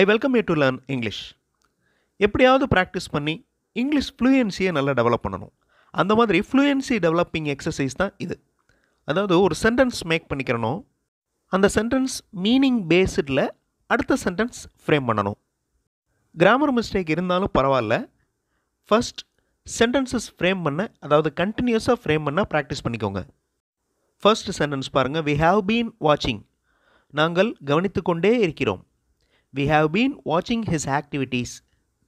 I welcome you to learn English எப்படியாவது practice பண்ணி English ஃப்ளூயன்சியை நல்லா டெவலப் பண்ணணும் அந்த மாதிரி ஃப்ளூயன்சி டெவலப்பிங் எக்ஸசைஸ் தான் இது அதாவது ஒரு சென்டென்ஸ் மேக் பண்ணிக்கிறனோ அந்த சென்டென்ஸ் மீனிங் பேஸ்டில் அடுத்த சென்டென்ஸ் ஃப்ரேம் பண்ணணும் கிராமர் மிஸ்டேக் இருந்தாலும் பரவாயில்ல ஃபஸ்ட் சென்டென்சஸ் ஃப்ரேம் பண்ண அதாவது கண்டினியூஸாக ஃப்ரேம் பண்ண ப்ராக்டிஸ் பண்ணிக்கோங்க ஃபர்ஸ்ட் சென்டென்ஸ் பாருங்கள் வி ஹாவ் பீன் வாட்சிங் நாங்கள் கவனித்து கொண்டே இருக்கிறோம் வி ஹாவ் பீன் வாட்சிங் his activities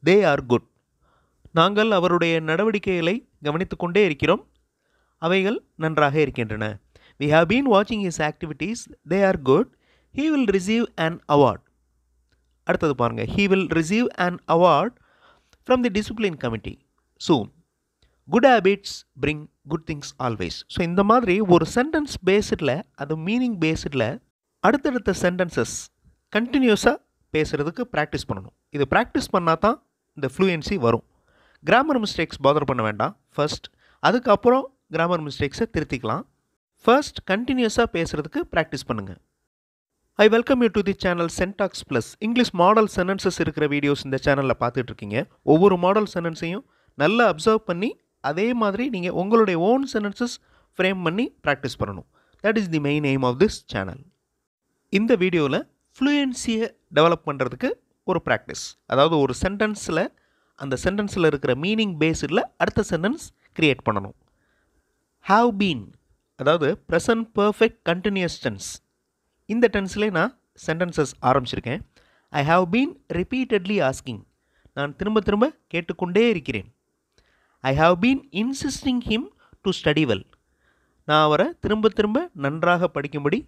they are good நாங்கள் அவருடைய நடவடிக்கைகளை கவனித்துக்கொண்டே இருக்கிறோம் அவைகள் நன்றாக இருக்கின்றன வி ஹாவ் பீன் வாட்சிங் ஹிஸ் ஆக்டிவிட்டீஸ் தே ஆர் குட் he will receive an award அடுத்தது பாருங்கள் he will receive an award from the discipline committee soon good habits bring good things always so இந்த மாதிரி ஒரு சென்டென்ஸ் பேஸ்டில் அது மீனிங் பேஸ்டில் அடுத்தடுத்த சென்டென்சஸ் கண்டினியூஸாக பேசுகிறதுக்கு ப்ராக்டிஸ் பண்ணணும் இது ப்ராக்டிஸ் பண்ணால் தான் இந்த ஃப்ளூயன்சி வரும் கிராமர் மிஸ்டேக்ஸ் பாதர் பண்ண வேண்டாம் ஃபர்ஸ்ட் அதுக்கப்புறம் கிராமர் மிஸ்டேக்ஸை திருத்திக்கலாம் ஃபர்ஸ்ட் கண்டினியூஸாக பேசுகிறதுக்கு ப்ராக்டிஸ் பண்ணுங்கள் I welcome you to the channel syntax plus English model sentences இருக்கிற வீடியோஸ் இந்த சேனலில் பார்த்துட்ருக்கீங்க ஒவ்வொரு மாடல் சென்டென்ஸையும் நல்லா அப்சர்வ் பண்ணி அதே மாதிரி நீங்கள் உங்களுடைய ஓன் சென்டென்சஸ் ஃப்ரேம் பண்ணி ப்ராக்டிஸ் பண்ணணும் that is the main aim of this channel இந்த வீடியோவில் ஃப்ளூயன்சியை டெவலப் பண்ணுறதுக்கு ஒரு ப்ராக்டிஸ் அதாவது ஒரு சென்டென்ஸில் அந்த சென்டென்ஸில் இருக்கிற மீனிங் பேஸ்டில் அடுத்த சென்டென்ஸ் க்ரியேட் பண்ணணும் ஹாவ் பீன் அதாவது ப்ரெசன்ட் பர்ஃபெக்ட் கண்டினியூஸ் டென்ஸ் இந்த டென்ஸ்லேயே நான் சென்டென்சஸ் ஆரம்பிச்சிருக்கேன் I have been repeatedly asking நான் திரும்ப திரும்ப கேட்டுக்கொண்டே இருக்கிறேன் I have been insisting him to study well நான் அவரை திரும்ப திரும்ப நன்றாக படிக்கும்படி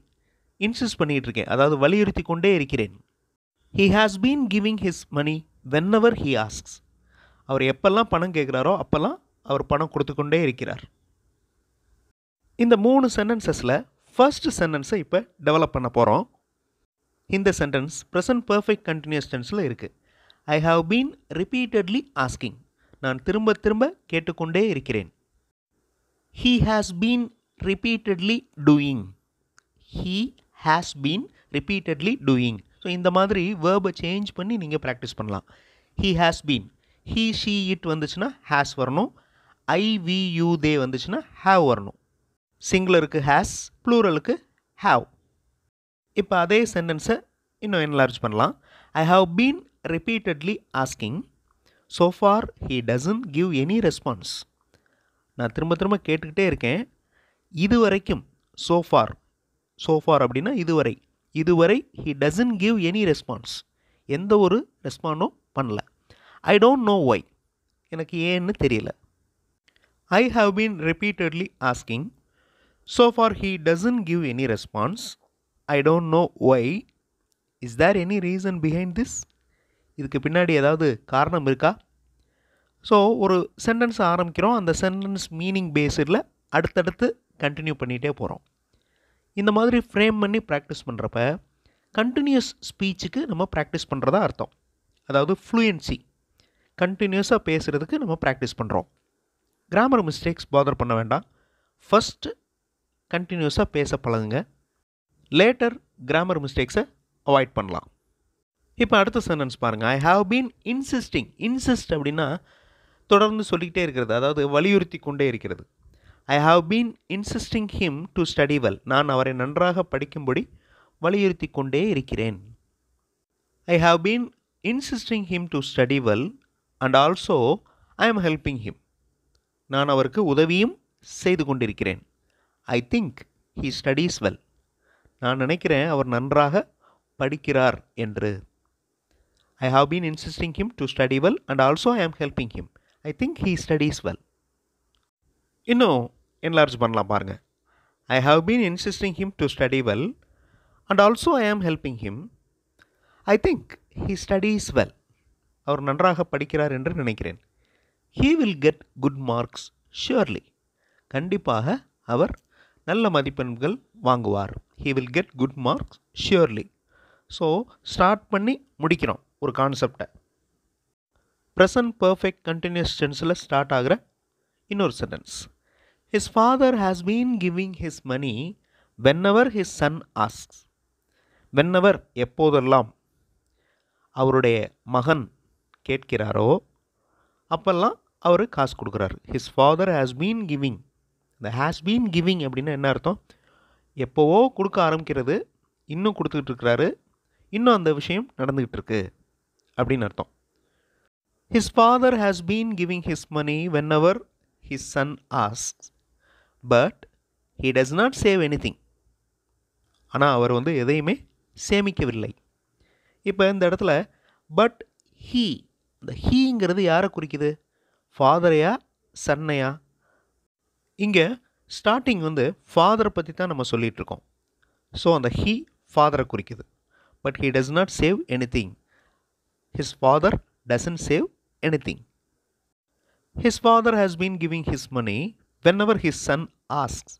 இன்சிஸ்ட் பண்ணிகிட்டு இருக்கேன் அதாவது வலியுறுத்தி கொண்டே இருக்கிறேன் he has been giving his money whenever he asks அவர் எப்பெல்லாம் பணம் கேட்குறாரோ அப்போல்லாம் அவர் பணம் கொடுத்துக்கொண்டே இருக்கிறார் இந்த மூணு சென்டென்சஸில் ஃபர்ஸ்ட் சென்டென்ஸை இப்போ டெவலப் பண்ண போகிறோம் இந்த சென்டென்ஸ் ப்ரெசன்ட் பர்ஃபெக்ட் கண்டினியூஸ் டென்ஸில் இருக்குது I have been repeatedly asking நான் திரும்ப திரும்ப கேட்டுக்கொண்டே இருக்கிறேன் he has been repeatedly doing he has been repeatedly doing so இந்த மாதிரி வேர்பை சேஞ்ச் பண்ணி நீங்கள் ப்ராக்டிஸ் பண்ணலாம் he has been he she it வந்துச்சுன்னா ஹேஸ் வரணும் ஐ வி யூ தே வந்துச்சுன்னா ஹேவ் வரணும் சிங்குலருக்கு ஹேஸ் ப்ளூரலுக்கு ஹேவ் இப்போ அதே சென்டென்ஸை இன்னும் என்லார்ஜ் பண்ணலாம் I have been repeatedly asking so far he doesn't give any response நான் திரும்ப திரும்ப கேட்டுக்கிட்டே இருக்கேன் இது வரைக்கும் ஸோ ஃபார் சோஃபார் அப்படின்னா இதுவரை இதுவரை he doesn't give any response எந்த ஒரு ரெஸ்பாண்டும் பண்ணல ஐ டோன்ட் நோ ஒய் எனக்கு ஏன்னு தெரியல I have been repeatedly asking so far he doesn't give any response I don't know why is there any reason behind this இதுக்கு பின்னாடி ஏதாவது காரணம் இருக்கா ஸோ ஒரு சென்டென்ஸ் ஆரம்பிக்கிறோம் அந்த சென்டென்ஸ் மீனிங் பேஸில் அடுத்தடுத்து கண்டினியூ பண்ணிகிட்டே போகிறோம் இந்த மாதிரி ஃப்ரேம் பண்ணி ப்ராக்டிஸ் பண்ணுறப்ப கண்டினியூஸ் ஸ்பீச்சுக்கு நம்ம ப்ராக்டிஸ் பண்ணுறதா அர்த்தம் அதாவது ஃப்ளூயன்சி கண்டினியூஸாக பேசுகிறதுக்கு நம்ம ப்ராக்டிஸ் பண்ணுறோம் கிராமர் மிஸ்டேக்ஸ் பாதர் பண்ண வேண்டாம் ஃபஸ்ட்டு கண்டினியூஸாக பேச பழகுங்க லேட்டர் கிராமர் மிஸ்டேக்ஸை அவாய்ட் பண்ணலாம் இப்போ அடுத்த சென்டென்ஸ் பாருங்கள் I have been insisting insist அப்படின்னா தொடர்ந்து சொல்லிக்கிட்டே இருக்கிறது அதாவது வலியுறுத்தி கொண்டே இருக்கிறது I have been insisting him to study well நான் அவரை நன்றாக படிக்கும்படி வலியுறுத்தி கொண்டே இருக்கிறேன் I have been insisting him to study well and also I am helping him நான் அவருக்கு உதவியும் செய்து கொண்டிருக்கிறேன் I think he studies well நான் நினைக்கிறேன் அவர் நன்றாக படிக்கிறார் என்று I have been insisting him to study well and also I am helping him I think he studies well இன்னும் என்லார்ஜ் பண்ணலாம் பாருங்க I have been insisting him to study well and also I am helping him I think he studies well அவர் நன்றாக படிக்கிறார் என்று நினைக்கிறேன் he will get good marks surely கண்டிப்பாக அவர் நல்ல மதிப்பெண்கள் வாங்குவார் he will get good marks surely so start பண்ணி முடிக்கிறோம் ஒரு கான்செப்டை ப்ரெசன்ட் பர்ஃபெக்ட் கண்டினியூஸ் டென்ஸில் ஸ்டார்ட் ஆகிற இன்னொரு sentence his father has been giving his money whenever his son asks. Whenever எப்போதெல்லாம் அவருடைய மகன் கேட்கிறாரோ அப்பெல்லாம் அவர் காசு கொடுக்குறாரு his father has been giving இந்த ஹேஸ் பீன் கிவிங் அப்படின்னா என்ன அர்த்தம் எப்போவோ கொடுக்க ஆரம்பிக்கிறது இன்னும் கொடுத்துக்கிட்டு இருக்கிறாரு இன்னும் அந்த விஷயம் நடந்துக்கிட்டு இருக்கு அப்படின்னு அர்த்தம் his father has been giving his money whenever his son asks but he does not save anything ஆனால் அவர் வந்து எதையுமே சேமிக்கவில்லை இப்போ இந்த இடத்துல பட் ஹீ இந்த ஹீங்கிறது யாரை குறிக்குது ஃபாதரையா சன்னையா இங்கே ஸ்டார்டிங் வந்து ஃபாதரை பற்றி தான் நம்ம சொல்லிகிட்ருக்கோம் ஸோ அந்த ஹீ ஃபாதரை குறிக்குது but he does not save anything his father doesn't save anything his father has been giving his money whenever his son asks,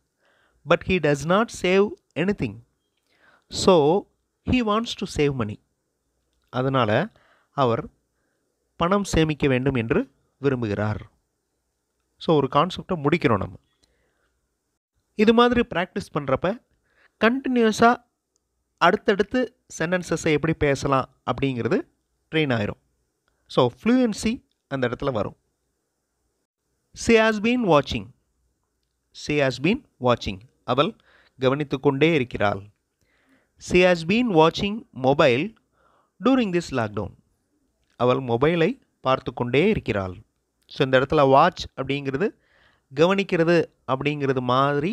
but he does not save anything. So he wants to save money. அதனால் அவர் பணம் சேமிக்க வேண்டும் என்று விரும்புகிறார் so ஒரு கான்செப்டை முடிக்கிறோம் நம்ம இது மாதிரி ப்ராக்டிஸ் பண்ணுறப்ப கண்டினியூஸாக அடுத்தடுத்து சென்டென்சஸை எப்படி பேசலாம் அப்படிங்கிறது ட்ரெயின் ஆயிரும் ஸோ ஃப்ளூயன்சி அந்த இடத்துல வரும் சி ஹாஸ் பீன் வாட்சிங் She has been watching. Aval Gavanitu Kunde Rikiral. She has been watching mobile during this lockdown. Aval mobile I Parthu Kunde Rikiral. So in the Rathala watch Abdingrida Gavanikirada Abdingrida Madri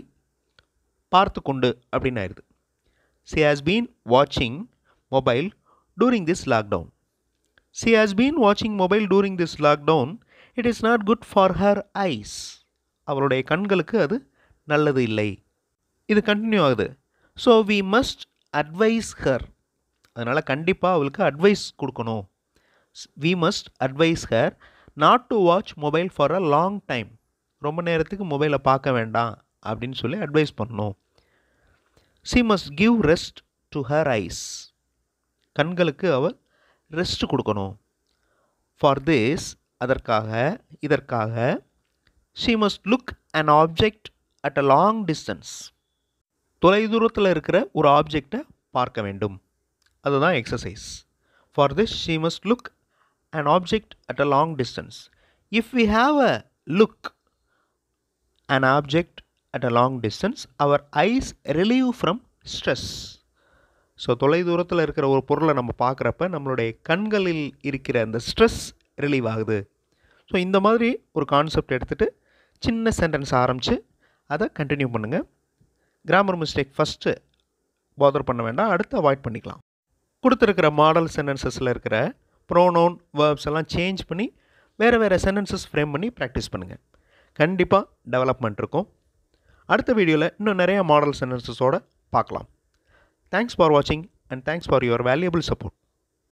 Parthu Kunde Abdinard. She has been watching mobile during this lockdown. She has been watching mobile during this lockdown. It is not good for her eyes. அவளுடைய கண்களுக்கு அது நல்லது இல்லை இது continue ஆகுது so we must advise her அதனால் கண்டிப்பாக அவளுக்கு அட்வைஸ் கொடுக்கணும் we must advise her not to watch mobile for a long time ரொம்ப நேரத்துக்கு மொபைலை பார்க்க வேண்டாம் அப்படின்னு சொல்லி அட்வைஸ் பண்ணணும் she must give rest to her eyes கண்களுக்கு அவள் ரெஸ்ட் கொடுக்கணும் ஃபார் திஸ் அதற்காக இதற்காக she must look and object at a long distance தொலைதூரத்தில் இருக்கிற ஒரு ஆப்ஜெக்டை பார்க்க வேண்டும் அதுதான் exercise for this she must look and object at a long distance if we have a look and object at a long distance our eyes relieve from stress so தொலைதூரத்தில் இருக்கிற ஒரு பொருளை நம்ம பார்க்குறப்ப நம்மளுடைய கண்களில் இருக்கிற அந்த ஸ்ட்ரெஸ் ரிலீவ் ஆகுது ஸோ இந்த மாதிரி ஒரு கான்செப்ட் எடுத்துகிட்டு சின்ன சென்டென்ஸ் ஆரம்பித்து அதை கண்டினியூ பண்ணுங்கள் கிராமர் மிஸ்டேக் ஃபஸ்ட்டு பாதர் பண்ண வேண்டாம் அடுத்து அவாய்ட் பண்ணிக்கலாம் கொடுத்துருக்கிற மாடல் சென்டென்சஸில் இருக்கிற ப்ரோனோன் வேர்ப்ஸ் எல்லாம் சேஞ்ச் பண்ணி வேறு வேறு சென்டென்சஸ் ஃப்ரேம் பண்ணி ப்ராக்டிஸ் பண்ணுங்கள் கண்டிப்பாக டெவலப்மெண்ட் இருக்கும் அடுத்த வீடியோவில் இன்னும் நிறையா மாடல் சென்டென்சஸோடு பார்க்கலாம் தேங்க்ஸ் ஃபார் வாட்சிங் and thanks for your valuable support